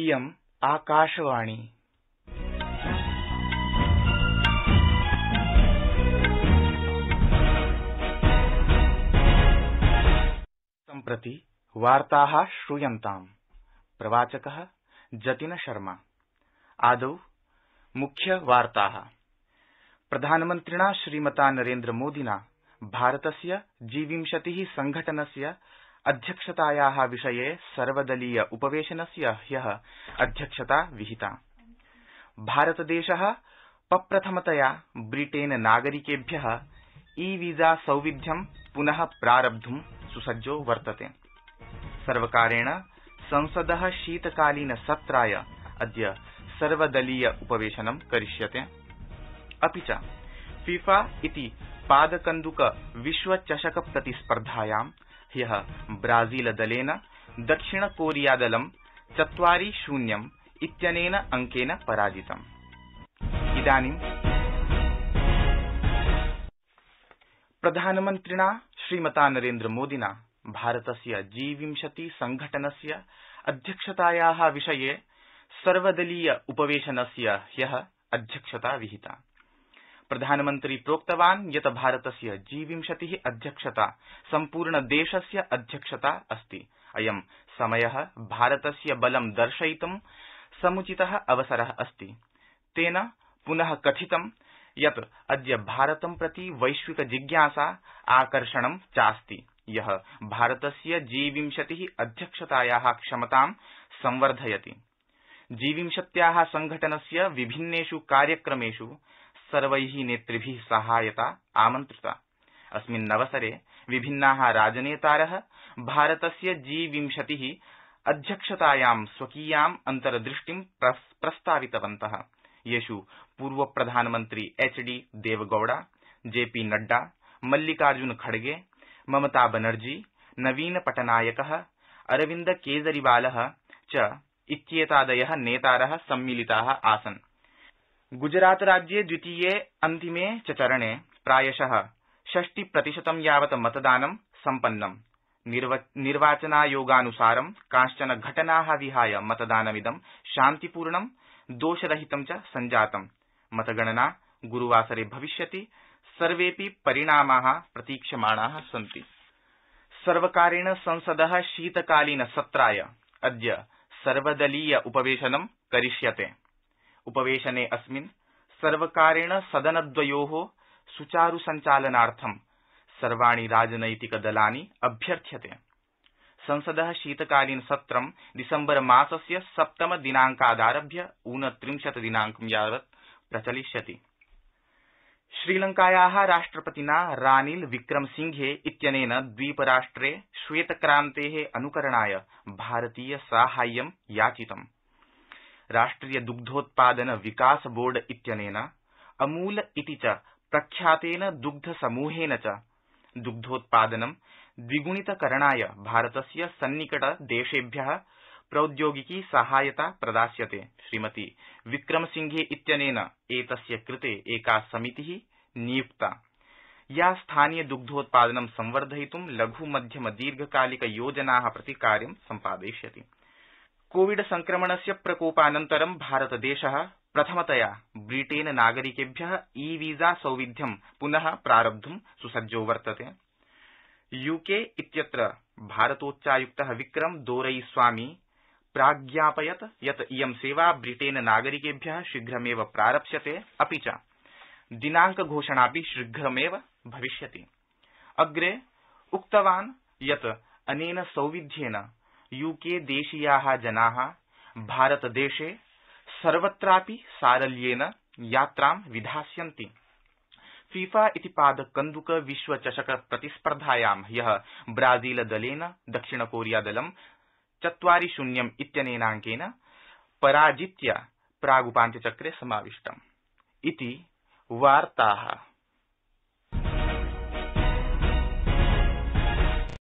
इयम् आकाशवाणी सम्प्रति वार्ताः श्रूयन्ताम् प्रवाचकः जतिन शर्मा आदौ मुख्यवार्ताः प्रधानमन्त्रिणा श्रीमता नरेन्द्रमोदिना भारतस्य जीविंशतिः सङ्घटनस्य अध्यक्षताया विषये सर्वदलीय उपवेशनस्य ह्य अध्यक्षता विहिता भारतदेश पप्रथमतया ब्रिटेन नागरिकेभ्य ई वीजा सौविध्यं पुन प्रारब्ध् सुसज्जो वर्तते सर्वकारेण संसद शीतकालीन सत्राय अद्य सर्वदलीय उपवेशनं करिष्यते अपि च फीफा इति पादकन्दुक विश्वचषक प्रतिस्पर्धायां ह्य ब्राजीलदलेन दक्षिणकोरियादलं चत्वारि शून्यम् इत्यनेन अंकेन पराजितम् प्रधानमन्त्रिणा श्रीमता नरेन्द्रमोदिना भारतस्य जी विंशति संघटनस्य अध्यक्षताया विषये सर्वदलीय उपवेशनस्य ह्य अध्यक्षता विहिता प्रधानमन्त्री प्रोक्तवान् यत् भारतस्य जी विंशतिः अध्यक्षता सम्पूर्णदेशस्य अध्यक्षता अस्ति अयं समयः भारतस्य बलं दर्शयितुं समुचितः अवसरः अस्ति तेन पुनः कथितं यत् अद्य भारतं प्रति वैश्विक जिज्ञासा आकर्षणं चास्ति यः भारतस्य जी विंशतिः अध्यक्षतायाः क्षमतां संवर्धयति जी विंशत्याः संघटनस्य विभिन्नेष् कार्यक्रमेष् सर्वै नेतृभि सहायता आमन्त्रिता अस्मिन्नवसरे विभिन्ना राजनेतार भारतस्य जी विंशति अध्यक्षतायां स्वकीयाम् अन्तर्दृष्टिं प्रस्तावितवन्त येष् H H D Deve Gowda J P Nadda Mallikarjun खड़गे ममता बनर्जी नवीन पटनायक अरविन्द केजरीवाल च इत्येतादय नेतार सम्मिलिता आसन् गुजरातराज्ये द्वितीये अन्तिमे च चरणे प्रायश षष्टि प्रतिशतं यावत् मतदानं सम्पन्नम् निर्वाचनायोगानुसारं काश्चन घटनाः विहाय मतदानमिदं शान्तिपूर्णं दोषरहितं च सञ्जातम् मतगणना गुरुवासरे भविष्यति सर्वेऽपि परिणामाः प्रतीक्ष्यमाणाः सन्ति सर्वकारेण संसद शीतकालीन सत्राय अद्य सर्वदलीय उपवेशनं करिष्यते उपवेशने अस्मिन् सर्वकारेण सदनद्वयो सुचारु संचालनार्थं सर्वाणि राजनैतिक दलानि अभ्यर्थ्यन्ते संसदः शीतकालीन सत्रं दिसम्बर मासस्य सप्तम दिनांकादारभ्य ऊनत्रिंशत् दिनांकं यावत् प्रचलिष्यति श्रीलंकाया राष्ट्रपतिना रानिल विक्रमसिंघे इत्यनेन द्वीपराष्ट्रे श्वेतक्रान्ते अनुकरणाय भारतीय साहाय्यं याचितम् राष्ट्रिय दुग्धोत्पादन विकास बोर्ड इत्यनेन अमूल इति च प्रख्यातेन दुग्ध समूहेन च दुग्धोत्पादनं द्विग्णितकरणाय भारतस्य सन्निकट देशेभ्य प्रौद्योगिकी साहाय्यता प्रदास्यते श्रीमती विक्रमसिंघे इत्यनेन एतस्य कृते एका समिति नियुक्ता या स्थानीय दुग्धोत्पादनं संवर्धयित् लघ् मध्यम दीर्घकालिक योजना प्रति कार्य सम्पादयिष्यति कोविड संक्रमणस्य प्रकोपानन्तरं भारतदेश प्रथमतया ब्रिटेन नागरिकेभ्य ई वीजा सौविध्यं पुनः प्रारब्धुं सुसज्जो वर्तते यूके इत्यत्र भारतोच्चायुक्त विक्रम दोरईस्वामी प्राज्ञापयत् यत् इयं सेवा ब्रिटेन नागरिकेभ्य शीघ्रमेव प्रारप्स्यते अपि च दिनांक घोषणापि शीघ्रमेव भविष्यति अग्रे उक्तवान् यत् अनेन सौविध्येन यूके देशीयाः जनाः भारतदेशे सर्वत्रापि सारल्येन यात्रां विधास्यन्ति फीफा इति पादकन्द्रक विश्वचषक प्रतिस्पर्धायां ह्य ब्राजील दलेन दक्षिण कोरिया दलं चत्वारि शून्यम् इत्यनेनांकेन पराजित्य प्राग्पान्त्यचक्रे समाविष्टम्